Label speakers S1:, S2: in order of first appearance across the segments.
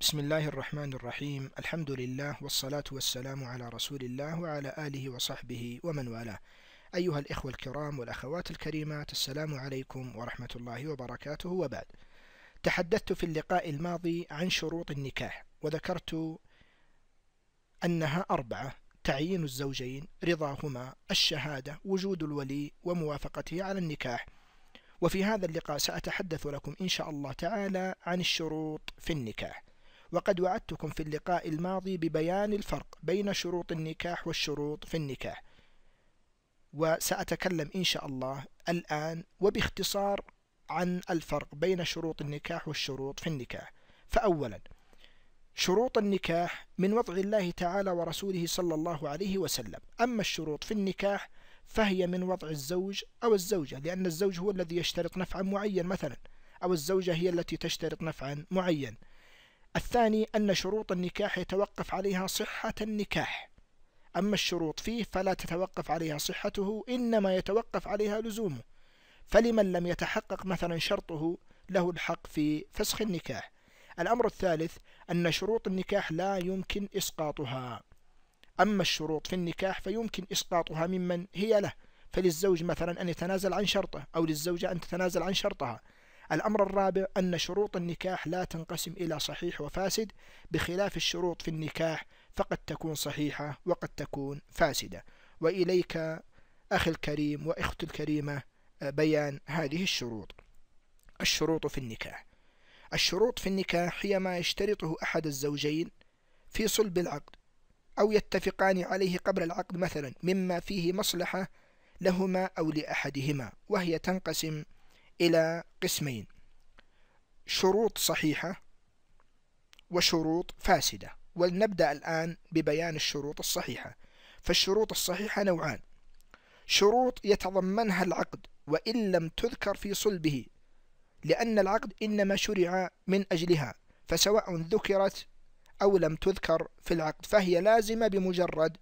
S1: بسم الله الرحمن الرحيم الحمد لله والصلاة والسلام على رسول الله وعلى آله وصحبه ومن والاه أيها الإخوة الكرام والأخوات الكريمات السلام عليكم ورحمة الله وبركاته وبعد تحدثت في اللقاء الماضي عن شروط النكاح وذكرت أنها أربعة تعيين الزوجين رضاهما الشهادة وجود الولي وموافقته على النكاح وفي هذا اللقاء سأتحدث لكم إن شاء الله تعالى عن الشروط في النكاح وقد وعدتكم في اللقاء الماضي ببيان الفرق بين شروط النكاح والشروط في النكاح وسأتكلم إن شاء الله الآن وباختصار عن الفرق بين شروط النكاح والشروط في النكاح فأولا شروط النكاح من وضع الله تعالى ورسوله صلى الله عليه وسلم أما الشروط في النكاح فهي من وضع الزوج أو الزوجة لأن الزوج هو الذي يشترط نفعا معين مثلا أو الزوجة هي التي تشترط نفعا معين الثاني أن شروط النكاح يتوقف عليها صحة النكاح أما الشروط فيه فلا تتوقف عليها صحته إنما يتوقف عليها لزومه فلمن لم يتحقق مثلا شرطه له الحق في فسخ النكاح الأمر الثالث أن شروط النكاح لا يمكن إسقاطها أما الشروط في النكاح فيمكن إسقاطها ممن هي له فللزوج مثلا أن يتنازل عن شرطه أو للزوجة أن تتنازل عن شرطها الأمر الرابع أن شروط النكاح لا تنقسم إلى صحيح وفاسد بخلاف الشروط في النكاح فقد تكون صحيحة وقد تكون فاسدة وإليك أخي الكريم وإخت الكريمة آه، بيان هذه الشروط الشروط في النكاح الشروط في النكاح هي ما يشترطه أحد الزوجين في صلب العقد أو يتفقان عليه قبل العقد مثلا مما فيه مصلحة لهما أو لأحدهما وهي تنقسم إلى قسمين شروط صحيحة وشروط فاسدة ولنبدأ الآن ببيان الشروط الصحيحة فالشروط الصحيحة نوعان شروط يتضمنها العقد وإن لم تذكر في صلبه لأن العقد إنما شرع من أجلها فسواء ذكرت أو لم تذكر في العقد فهي لازمة بمجرد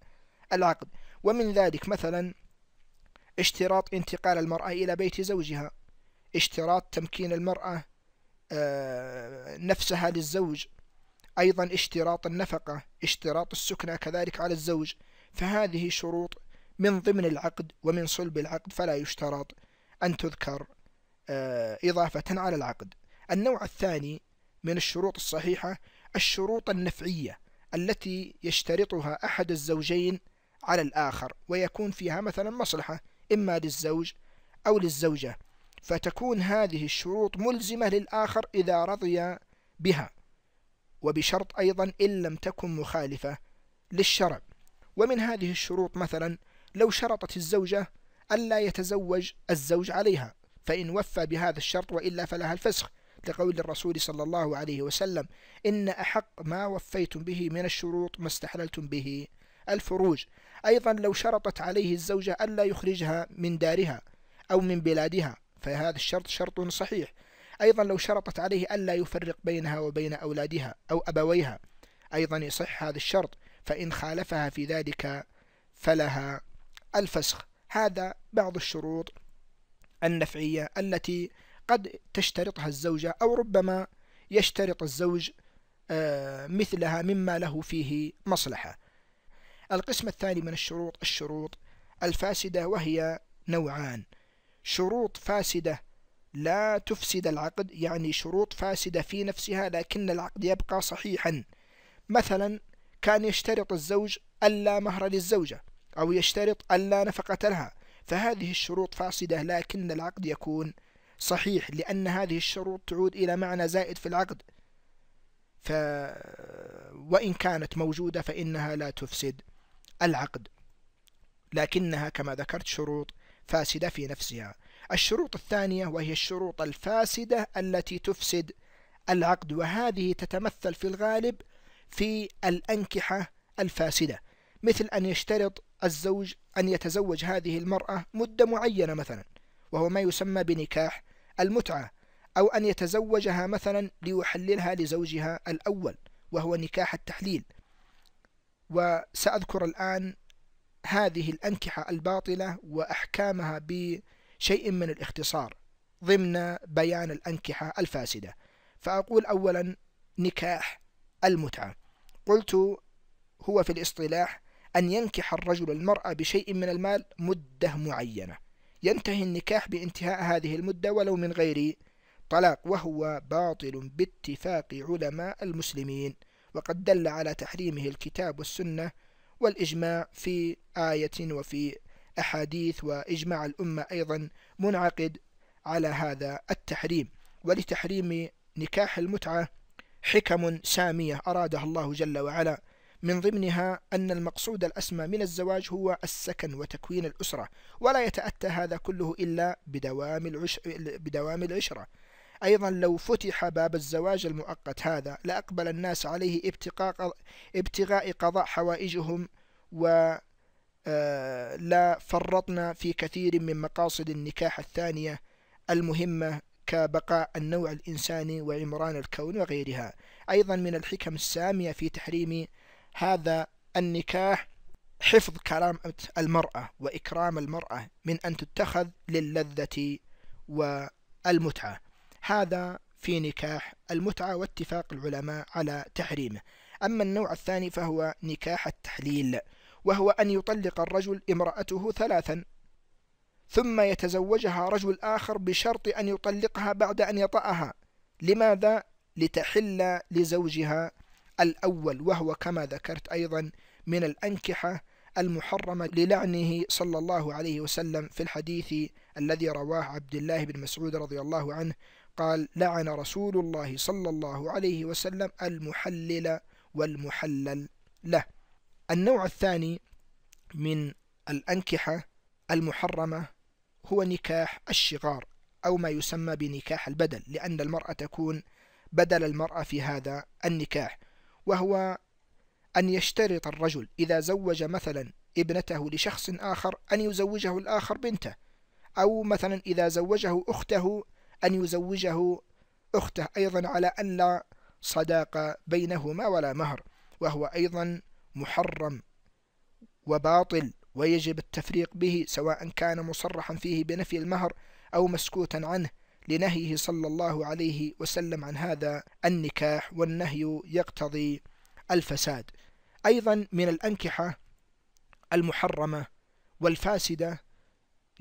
S1: العقد ومن ذلك مثلا اشتراط انتقال المرأة إلى بيت زوجها اشتراط تمكين المرأة آه، نفسها للزوج أيضا اشتراط النفقة اشتراط السكنة كذلك على الزوج فهذه شروط من ضمن العقد ومن صلب العقد فلا يشترط أن تذكر آه، إضافة على العقد النوع الثاني من الشروط الصحيحة الشروط النفعية التي يشترطها أحد الزوجين على الآخر ويكون فيها مثلا مصلحة إما للزوج أو للزوجة فتكون هذه الشروط ملزمة للآخر إذا رضي بها وبشرط أيضا إن لم تكن مخالفة للشرع ومن هذه الشروط مثلا لو شرطت الزوجة ألا يتزوج الزوج عليها فإن وفى بهذا الشرط وإلا فلها الفسخ لقول الرسول صلى الله عليه وسلم إن أحق ما وفيتم به من الشروط ما استحللتم به الفروج أيضا لو شرطت عليه الزوجة ألا يخرجها من دارها أو من بلادها فهذا الشرط شرط صحيح أيضا لو شرطت عليه ألا يفرق بينها وبين أولادها أو أبويها أيضا يصح هذا الشرط فإن خالفها في ذلك فلها الفسخ هذا بعض الشروط النفعية التي قد تشترطها الزوجة أو ربما يشترط الزوج آه، مثلها مما له فيه مصلحة القسم الثاني من الشروط الشروط الفاسدة وهي نوعان شروط فاسدة لا تفسد العقد يعني شروط فاسدة في نفسها لكن العقد يبقى صحيحا مثلا كان يشترط الزوج ألا مهر للزوجة أو يشترط ألا نفقة لها فهذه الشروط فاسدة لكن العقد يكون صحيح لأن هذه الشروط تعود إلى معنى زائد في العقد ف... وإن كانت موجودة فإنها لا تفسد العقد لكنها كما ذكرت شروط فاسدة في نفسها الشروط الثانية وهي الشروط الفاسدة التي تفسد العقد وهذه تتمثل في الغالب في الأنكحة الفاسدة مثل أن يشترط الزوج أن يتزوج هذه المرأة مدة معينة مثلا وهو ما يسمى بنكاح المتعة أو أن يتزوجها مثلا ليحللها لزوجها الأول وهو نكاح التحليل وسأذكر الآن هذه الأنكحة الباطلة وأحكامها بشيء من الاختصار ضمن بيان الأنكحة الفاسدة فأقول أولا نكاح المتعة قلت هو في الاصطلاح أن ينكح الرجل المرأة بشيء من المال مدة معينة ينتهي النكاح بانتهاء هذه المدة ولو من غير طلاق وهو باطل باتفاق علماء المسلمين وقد دل على تحريمه الكتاب والسنة والإجماع في آية وفي أحاديث وإجماع الأمة أيضا منعقد على هذا التحريم ولتحريم نكاح المتعة حكم سامية أرادها الله جل وعلا من ضمنها أن المقصود الأسمى من الزواج هو السكن وتكوين الأسرة ولا يتأتى هذا كله إلا بدوام العشرة, بدوام العشرة أيضا لو فتح باب الزواج المؤقت هذا لأقبل الناس عليه ابتغاء قضاء حوائجهم و آه، لا فرطنا في كثير من مقاصد النكاح الثانية المهمة كبقاء النوع الإنساني وعمران الكون وغيرها أيضا من الحكم السامية في تحريم هذا النكاح حفظ كرامة المرأة وإكرام المرأة من أن تتخذ للذة والمتعة هذا في نكاح المتعة واتفاق العلماء على تحريمه أما النوع الثاني فهو نكاح التحليل وهو أن يطلق الرجل امرأته ثلاثا ثم يتزوجها رجل آخر بشرط أن يطلقها بعد أن يطأها لماذا؟ لتحل لزوجها الأول وهو كما ذكرت أيضا من الأنكحة المحرمة للعنه صلى الله عليه وسلم في الحديث الذي رواه عبد الله بن مسعود رضي الله عنه قال لعن رسول الله صلى الله عليه وسلم المحلل والمحلل له النوع الثاني من الأنكحة المحرمة هو نكاح الشغار أو ما يسمى بنكاح البدل لأن المرأة تكون بدل المرأة في هذا النكاح وهو أن يشترط الرجل إذا زوج مثلا ابنته لشخص آخر أن يزوجه الآخر بنته أو مثلا إذا زوجه أخته أن يزوجه أخته أيضا على أن لا صداقة بينهما ولا مهر وهو أيضا محرم وباطل ويجب التفريق به سواء كان مصرحا فيه بنفي المهر أو مسكوتا عنه لنهيه صلى الله عليه وسلم عن هذا النكاح والنهي يقتضي الفساد أيضا من الأنكحة المحرمة والفاسدة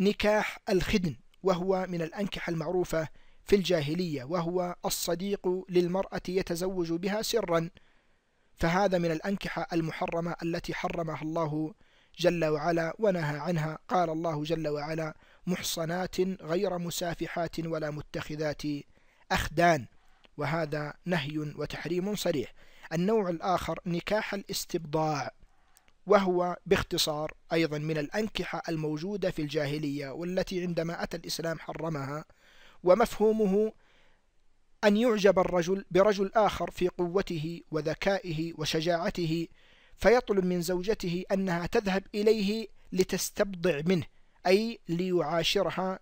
S1: نكاح الخدن وهو من الأنكحة المعروفة في الجاهلية وهو الصديق للمرأة يتزوج بها سرا فهذا من الأنكحة المحرمة التي حرمها الله جل وعلا ونهى عنها قال الله جل وعلا محصنات غير مسافحات ولا متخذات أخدان وهذا نهي وتحريم صريح النوع الآخر نكاح الاستبضاع وهو باختصار أيضا من الأنكحة الموجودة في الجاهلية والتي عندما أتى الإسلام حرمها ومفهومه أن يعجب الرجل برجل آخر في قوته وذكائه وشجاعته فيطلب من زوجته أنها تذهب إليه لتستبضع منه أي ليعاشرها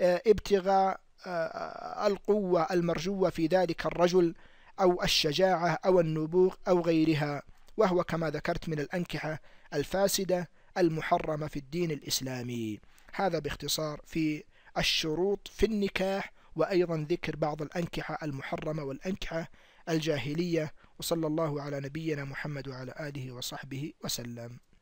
S1: آه، ابتغاء آه، القوة المرجوة في ذلك الرجل أو الشجاعة أو النبوغ أو غيرها وهو كما ذكرت من الأنكحة الفاسدة المحرمة في الدين الإسلامي هذا باختصار في الشروط في النكاح وأيضا ذكر بعض الأنكحة المحرمة والأنكحة الجاهلية وصلى الله على نبينا محمد وعلى آله وصحبه وسلم